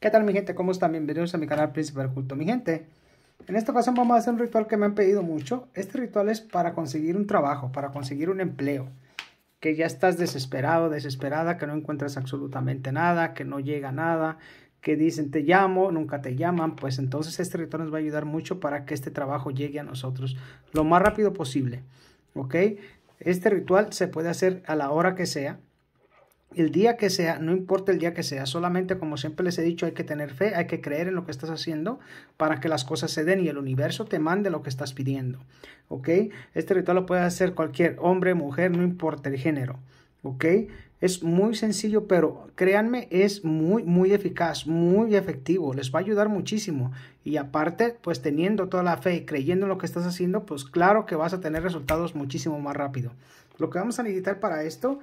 ¿Qué tal mi gente? ¿Cómo están? Bienvenidos a mi canal Príncipe del Culto. Mi gente, en esta ocasión vamos a hacer un ritual que me han pedido mucho. Este ritual es para conseguir un trabajo, para conseguir un empleo. Que ya estás desesperado, desesperada, que no encuentras absolutamente nada, que no llega nada, que dicen te llamo, nunca te llaman. Pues entonces este ritual nos va a ayudar mucho para que este trabajo llegue a nosotros lo más rápido posible. ¿Ok? Este ritual se puede hacer a la hora que sea el día que sea, no importa el día que sea, solamente como siempre les he dicho, hay que tener fe, hay que creer en lo que estás haciendo para que las cosas se den y el universo te mande lo que estás pidiendo. ¿Ok? Este ritual lo puede hacer cualquier hombre, mujer, no importa el género. ¿Ok? Es muy sencillo, pero créanme, es muy, muy eficaz, muy efectivo, les va a ayudar muchísimo. Y aparte, pues teniendo toda la fe y creyendo en lo que estás haciendo, pues claro que vas a tener resultados muchísimo más rápido. Lo que vamos a necesitar para esto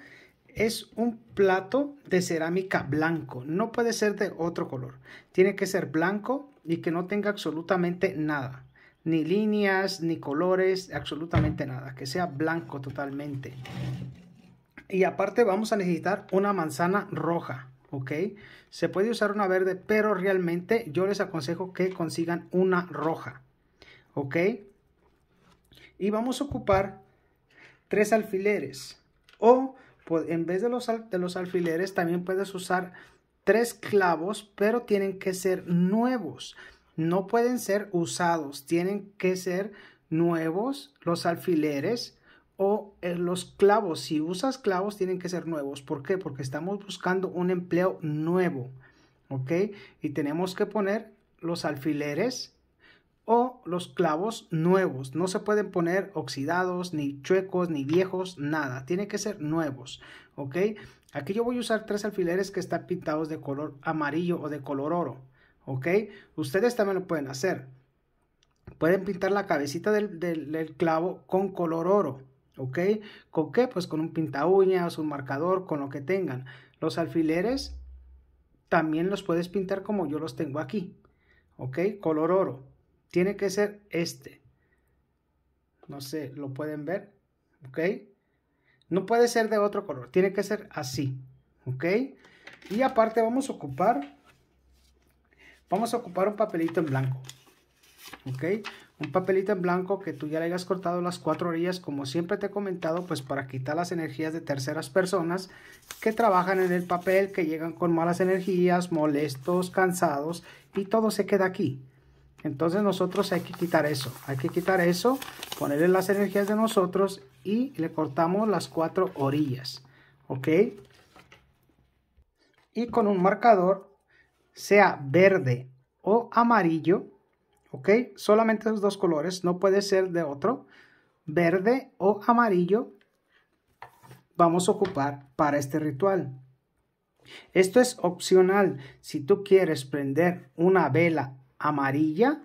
es un plato de cerámica blanco, no puede ser de otro color. Tiene que ser blanco y que no tenga absolutamente nada, ni líneas, ni colores, absolutamente nada, que sea blanco totalmente. Y aparte vamos a necesitar una manzana roja, ¿ok? Se puede usar una verde, pero realmente yo les aconsejo que consigan una roja, ¿ok? Y vamos a ocupar tres alfileres o pues, en vez de los, de los alfileres también puedes usar tres clavos, pero tienen que ser nuevos. No pueden ser usados, tienen que ser nuevos los alfileres o eh, los clavos. Si usas clavos, tienen que ser nuevos. ¿Por qué? Porque estamos buscando un empleo nuevo. ¿Ok? Y tenemos que poner los alfileres o los clavos nuevos. No se pueden poner oxidados, ni chuecos, ni viejos, nada. Tienen que ser nuevos, ¿ok? Aquí yo voy a usar tres alfileres que están pintados de color amarillo o de color oro, ¿ok? Ustedes también lo pueden hacer. Pueden pintar la cabecita del, clavo con color oro, ¿ok? ¿Con qué? Pues con un pinta uñas, un marcador, con lo que tengan. Los alfileres también los puedes pintar como yo los tengo aquí, ¿ok? Color oro. Tiene que ser este. No sé, ¿lo pueden ver? ¿Ok? No puede ser de otro color, tiene que ser así. ¿Ok? Y aparte vamos a ocupar, vamos a ocupar un papelito en blanco. ¿Ok? Un papelito en blanco que tú ya le hayas cortado las cuatro orillas, como siempre te he comentado, pues para quitar las energías de terceras personas que trabajan en el papel, que llegan con malas energías, molestos, cansados, y todo se queda aquí. Entonces nosotros hay que quitar eso, hay que quitar eso, ponerle las energías de nosotros y le cortamos las cuatro orillas, ¿ok? Y con un marcador, sea verde o amarillo, ¿ok? Solamente los dos colores, no puede ser de otro, verde o amarillo, vamos a ocupar para este ritual. Esto es opcional. Si tú quieres prender una vela amarilla,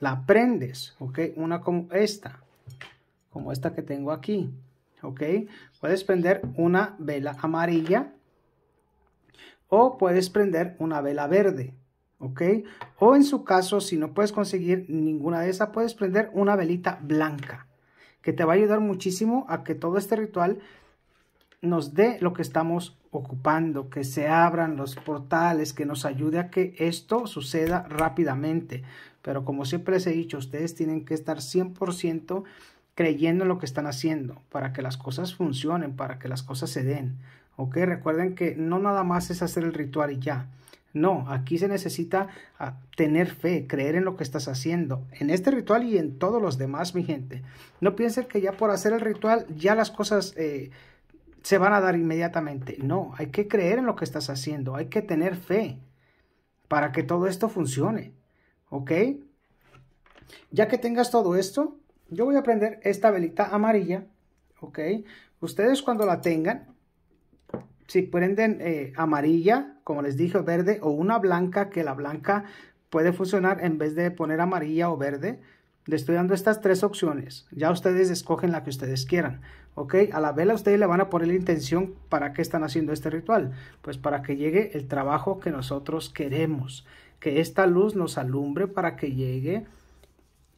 la prendes, ¿ok? Una como esta, como esta que tengo aquí, ¿ok? Puedes prender una vela amarilla o puedes prender una vela verde, ¿ok? O en su caso, si no puedes conseguir ninguna de esas, puedes prender una velita blanca, que te va a ayudar muchísimo a que todo este ritual nos dé lo que estamos ocupando, que se abran los portales, que nos ayude a que esto suceda rápidamente. Pero como siempre les he dicho, ustedes tienen que estar 100% creyendo en lo que están haciendo para que las cosas funcionen, para que las cosas se den. ¿Ok? Recuerden que no nada más es hacer el ritual y ya. No, aquí se necesita ah, tener fe, creer en lo que estás haciendo, en este ritual y en todos los demás, mi gente. No piensen que ya por hacer el ritual ya las cosas... Eh, se van a dar inmediatamente. No, hay que creer en lo que estás haciendo, hay que tener fe para que todo esto funcione. ¿Ok? Ya que tengas todo esto, yo voy a prender esta velita amarilla. ¿Ok? Ustedes cuando la tengan, si prenden eh, amarilla, como les dije, verde, o una blanca, que la blanca puede funcionar en vez de poner amarilla o verde, Estudiando estas tres opciones. Ya ustedes escogen la que ustedes quieran. ¿Ok? A la vela ustedes le van a poner la intención para qué están haciendo este ritual. Pues para que llegue el trabajo que nosotros queremos. Que esta luz nos alumbre para que llegue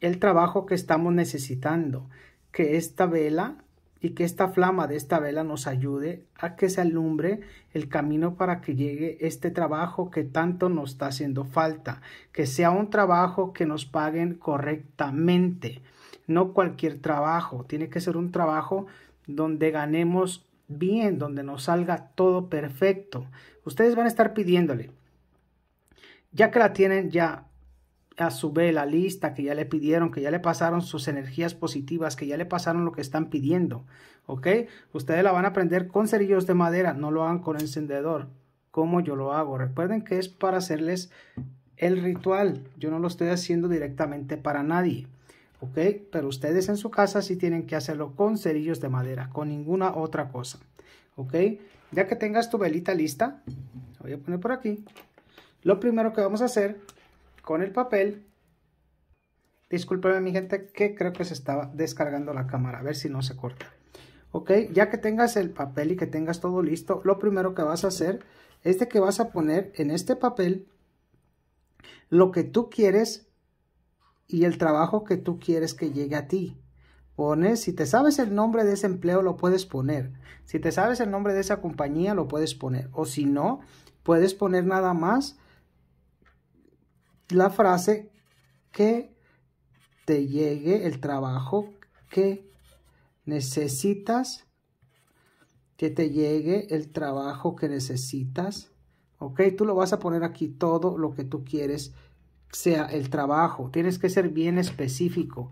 el trabajo que estamos necesitando. Que esta vela y que esta flama de esta vela nos ayude a que se alumbre el camino para que llegue este trabajo que tanto nos está haciendo falta, que sea un trabajo que nos paguen correctamente, no cualquier trabajo, tiene que ser un trabajo donde ganemos bien, donde nos salga todo perfecto. Ustedes van a estar pidiéndole, ya que la tienen ya a su vez la lista que ya le pidieron, que ya le pasaron sus energías positivas, que ya le pasaron lo que están pidiendo. ¿Ok? Ustedes la van a aprender con cerillos de madera, no lo hagan con encendedor, como yo lo hago. Recuerden que es para hacerles el ritual. Yo no lo estoy haciendo directamente para nadie. ¿Ok? Pero ustedes en su casa sí tienen que hacerlo con cerillos de madera, con ninguna otra cosa. ¿Ok? Ya que tengas tu velita lista, voy a poner por aquí. Lo primero que vamos a hacer con el papel. Discúlpeme mi gente que creo que se estaba descargando la cámara, a ver si no se corta. Ok, ya que tengas el papel y que tengas todo listo, lo primero que vas a hacer es de que vas a poner en este papel lo que tú quieres y el trabajo que tú quieres que llegue a ti. Pones, si te sabes el nombre de ese empleo, lo puedes poner. Si te sabes el nombre de esa compañía, lo puedes poner. O si no, puedes poner nada más la frase que te llegue el trabajo que necesitas, que te llegue el trabajo que necesitas. Ok, tú lo vas a poner aquí todo lo que tú quieres sea el trabajo. Tienes que ser bien específico.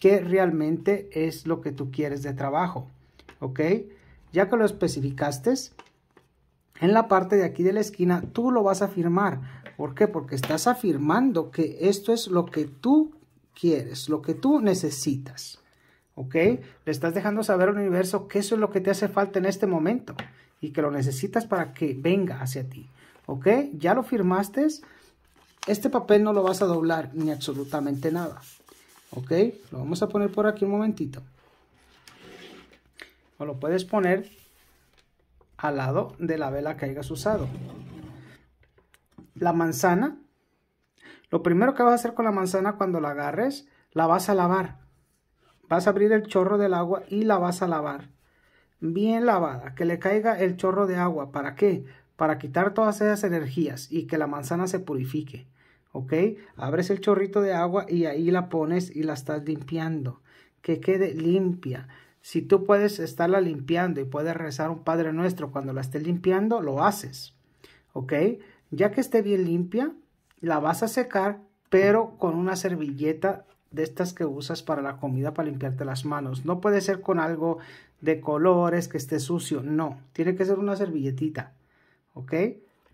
¿Qué realmente es lo que tú quieres de trabajo? ¿Ok? Ya que lo especificaste, en la parte de aquí de la esquina, tú lo vas a firmar. ¿Por qué? Porque estás afirmando que esto es lo que tú quieres, lo que tú necesitas. ¿Ok? Le estás dejando saber al universo que eso es lo que te hace falta en este momento y que lo necesitas para que venga hacia ti. ¿Ok? Ya lo firmaste. Este papel no lo vas a doblar ni absolutamente nada. ¿Ok? Lo vamos a poner por aquí un momentito. O lo puedes poner al lado de la vela que hayas usado la manzana, lo primero que vas a hacer con la manzana cuando la agarres, la vas a lavar. Vas a abrir el chorro del agua y la vas a lavar. Bien lavada, que le caiga el chorro de agua. ¿Para qué? Para quitar todas esas energías y que la manzana se purifique. ¿Ok? Abres el chorrito de agua y ahí la pones y la estás limpiando. Que quede limpia. Si tú puedes estarla limpiando y puedes rezar un Padre Nuestro cuando la estés limpiando, lo haces. ¿Ok? Ya que esté bien limpia, la vas a secar, pero con una servilleta de estas que usas para la comida para limpiarte las manos. No puede ser con algo de colores que esté sucio, no, tiene que ser una servilletita, ¿ok?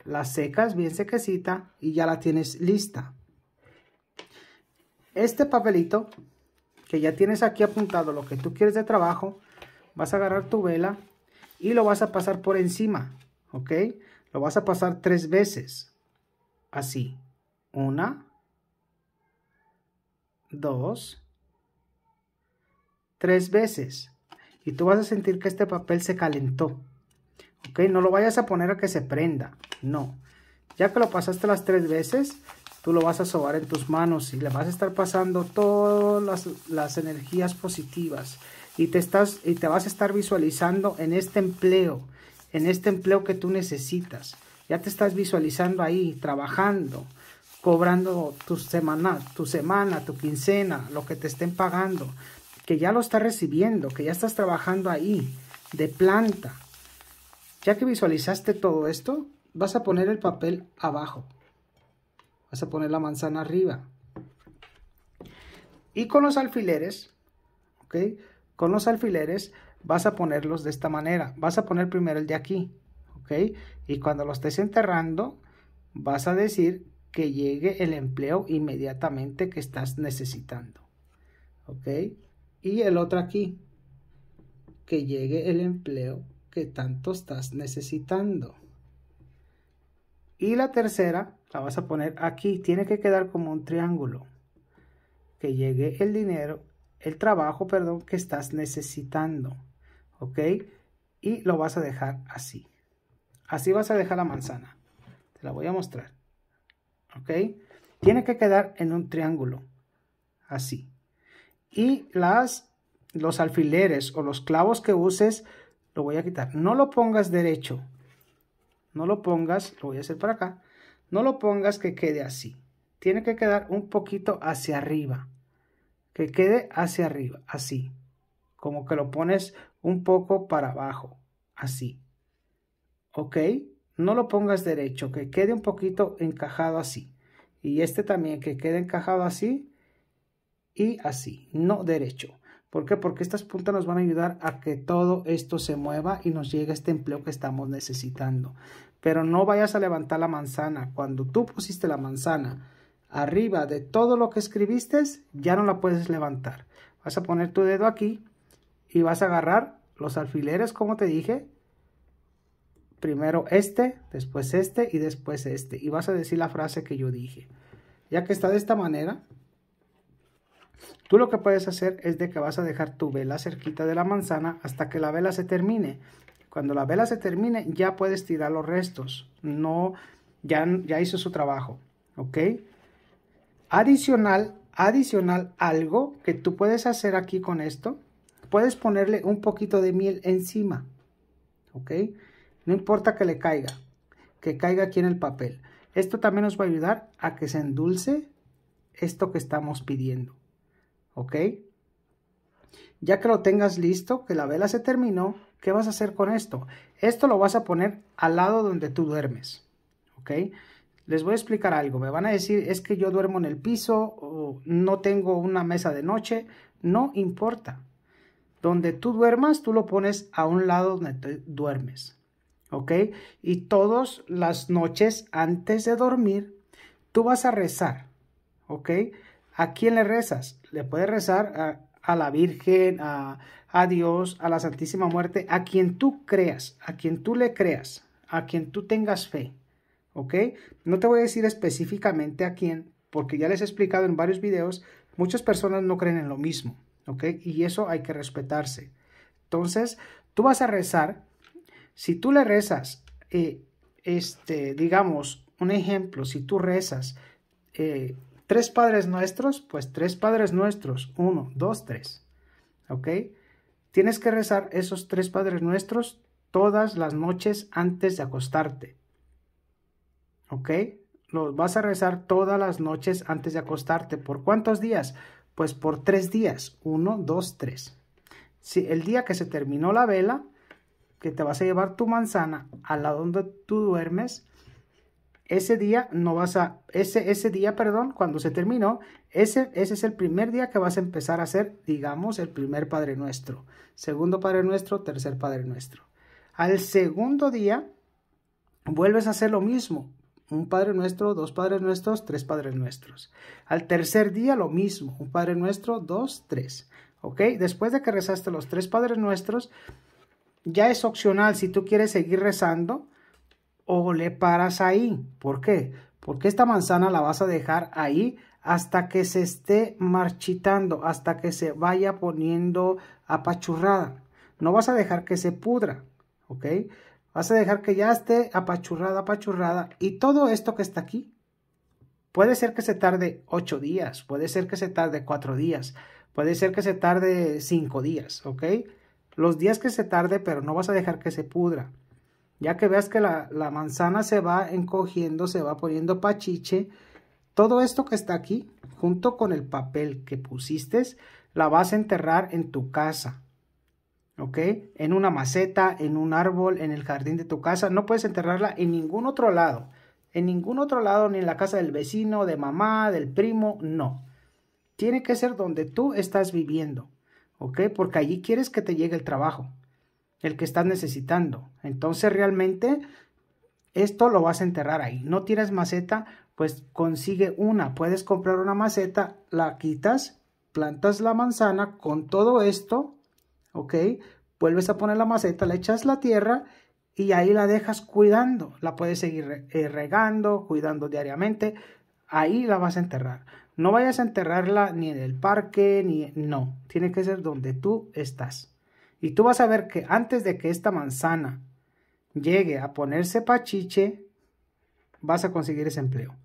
La secas bien sequecita y ya la tienes lista. Este papelito que ya tienes aquí apuntado lo que tú quieres de trabajo, vas a agarrar tu vela y lo vas a pasar por encima, ¿ok? Lo vas a pasar tres veces. Así. Una. Dos. Tres veces. Y tú vas a sentir que este papel se calentó. ¿Ok? No lo vayas a poner a que se prenda. No. Ya que lo pasaste las tres veces, tú lo vas a sobar en tus manos y le vas a estar pasando todas las, energías positivas y te, estás, y te vas a estar visualizando en este empleo en este empleo que tú necesitas. Ya te estás visualizando ahí, trabajando, cobrando tu semana, tu semana, tu quincena, lo que te estén pagando, que ya lo estás recibiendo, que ya estás trabajando ahí, de planta. Ya que visualizaste todo esto, vas a poner el papel abajo. Vas a poner la manzana arriba. Y con los alfileres, ¿ok? Con los alfileres vas a ponerlos de esta manera. Vas a poner primero el de aquí, ¿ok? Y cuando lo estés enterrando, vas a decir que llegue el empleo inmediatamente que estás necesitando, ¿ok? Y el otro aquí, que llegue el empleo que tanto estás necesitando. Y la tercera la vas a poner aquí, tiene que quedar como un triángulo. Que llegue el dinero, el trabajo, perdón, que estás necesitando. ¿ok? Y lo vas a dejar así. Así vas a dejar la manzana. Te la voy a mostrar. ¿Ok? Tiene que quedar en un triángulo. Así. Y las, los alfileres o los clavos que uses, lo voy a quitar. No lo pongas derecho. No lo pongas, lo voy a hacer para acá. No lo pongas que quede así. Tiene que quedar un poquito hacia arriba. Que quede hacia arriba, así como que lo pones un poco para abajo, así. ¿Ok? No lo pongas derecho, que quede un poquito encajado así. Y este también, que quede encajado así y así, no derecho. ¿Por qué? Porque estas puntas nos van a ayudar a que todo esto se mueva y nos llegue este empleo que estamos necesitando. Pero no vayas a levantar la manzana. Cuando tú pusiste la manzana arriba de todo lo que escribiste, ya no la puedes levantar. Vas a poner tu dedo aquí y vas a agarrar los alfileres como te dije primero este después este y después este y vas a decir la frase que yo dije ya que está de esta manera tú lo que puedes hacer es de que vas a dejar tu vela cerquita de la manzana hasta que la vela se termine cuando la vela se termine ya puedes tirar los restos no ya, ya hizo su trabajo ok adicional adicional algo que tú puedes hacer aquí con esto puedes ponerle un poquito de miel encima, ¿ok? No importa que le caiga, que caiga aquí en el papel. Esto también nos va a ayudar a que se endulce esto que estamos pidiendo, ¿ok? Ya que lo tengas listo, que la vela se terminó, ¿qué vas a hacer con esto? Esto lo vas a poner al lado donde tú duermes, ¿ok? Les voy a explicar algo, me van a decir, es que yo duermo en el piso o no tengo una mesa de noche, no importa, donde tú duermas, tú lo pones a un lado donde duermes. ¿Ok? Y todas las noches antes de dormir, tú vas a rezar. ¿Ok? ¿A quién le rezas? Le puedes rezar a, la Virgen, a, a Dios, a la Santísima Muerte, a quien tú creas, a quien tú le creas, a quien tú tengas fe. ¿Ok? No te voy a decir específicamente a quién, porque ya les he explicado en varios videos, muchas personas no creen en lo mismo. ¿ok? Y eso hay que respetarse. Entonces, tú vas a rezar, si tú le rezas, eh, este, digamos, un ejemplo, si tú rezas eh, tres padres nuestros, pues tres padres nuestros, uno, dos, tres, ¿ok? Tienes que rezar esos tres padres nuestros todas las noches antes de acostarte, ¿ok? Los vas a rezar todas las noches antes de acostarte. ¿Por cuántos días? Pues por tres días. Uno, dos, tres. Si el día que se terminó la vela, que te vas a llevar tu manzana a la donde tú duermes, ese día no vas a, ese, ese día, perdón, cuando se terminó, ese, ese es el primer día que vas a empezar a hacer, digamos, el primer Padre Nuestro, segundo Padre Nuestro, tercer Padre Nuestro. Al segundo día, vuelves a hacer lo mismo, un Padre Nuestro, dos Padres Nuestros, tres Padres Nuestros. Al tercer día lo mismo, un Padre Nuestro, dos, tres. ¿Ok? Después de que rezaste los tres Padres Nuestros, ya es opcional si tú quieres seguir rezando o le paras ahí. ¿Por qué? Porque esta manzana la vas a dejar ahí hasta que se esté marchitando, hasta que se vaya poniendo apachurrada. No vas a dejar que se pudra, ¿ok? Vas a dejar que ya esté apachurrada, apachurrada. Y todo esto que está aquí, puede ser que se tarde ocho días, puede ser que se tarde cuatro días, puede ser que se tarde cinco días, ¿ok? Los días que se tarde, pero no vas a dejar que se pudra. Ya que veas que la, la manzana se va encogiendo, se va poniendo pachiche, todo esto que está aquí, junto con el papel que pusiste, la vas a enterrar en tu casa. ¿ok? En una maceta, en un árbol, en el jardín de tu casa. No puedes enterrarla en ningún otro lado. En ningún otro lado, ni en la casa del vecino, de mamá, del primo, no. Tiene que ser donde tú estás viviendo, ¿ok? Porque allí quieres que te llegue el trabajo, el que estás necesitando. Entonces realmente esto lo vas a enterrar ahí. No tienes maceta, pues consigue una. Puedes comprar una maceta, la quitas, plantas la manzana con todo esto ¿ok? Vuelves a poner la maceta, le echas la tierra y ahí la dejas cuidando. La puedes seguir eh, regando, cuidando diariamente. Ahí la vas a enterrar. No vayas a enterrarla ni en el parque, ni... No, tiene que ser donde tú estás. Y tú vas a ver que antes de que esta manzana llegue a ponerse pachiche, vas a conseguir ese empleo.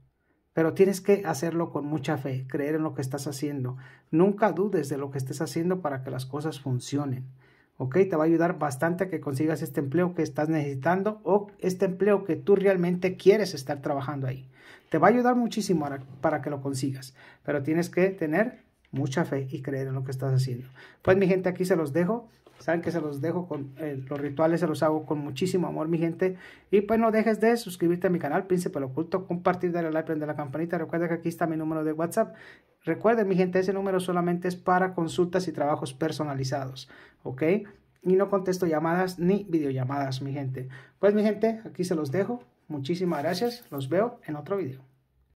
Pero tienes que hacerlo con mucha fe, creer en lo que estás haciendo. Nunca dudes de lo que estés haciendo para que las cosas funcionen. ¿Ok? Te va a ayudar bastante a que consigas este empleo que estás necesitando o este empleo que tú realmente quieres estar trabajando ahí. Te va a ayudar muchísimo para que lo consigas, pero tienes que tener mucha fe y creer en lo que estás haciendo. Pues mi gente, aquí se los dejo. Saben que se los dejo con eh, los rituales, se los hago con muchísimo amor, mi gente. Y pues no dejes de suscribirte a mi canal, Príncipe Oculto, compartir, darle like, prender la campanita. Recuerda que aquí está mi número de WhatsApp. Recuerden, mi gente, ese número solamente es para consultas y trabajos personalizados, ¿ok? Y no contesto llamadas ni videollamadas, mi gente. Pues mi gente, aquí se los dejo. Muchísimas gracias. Los veo en otro video.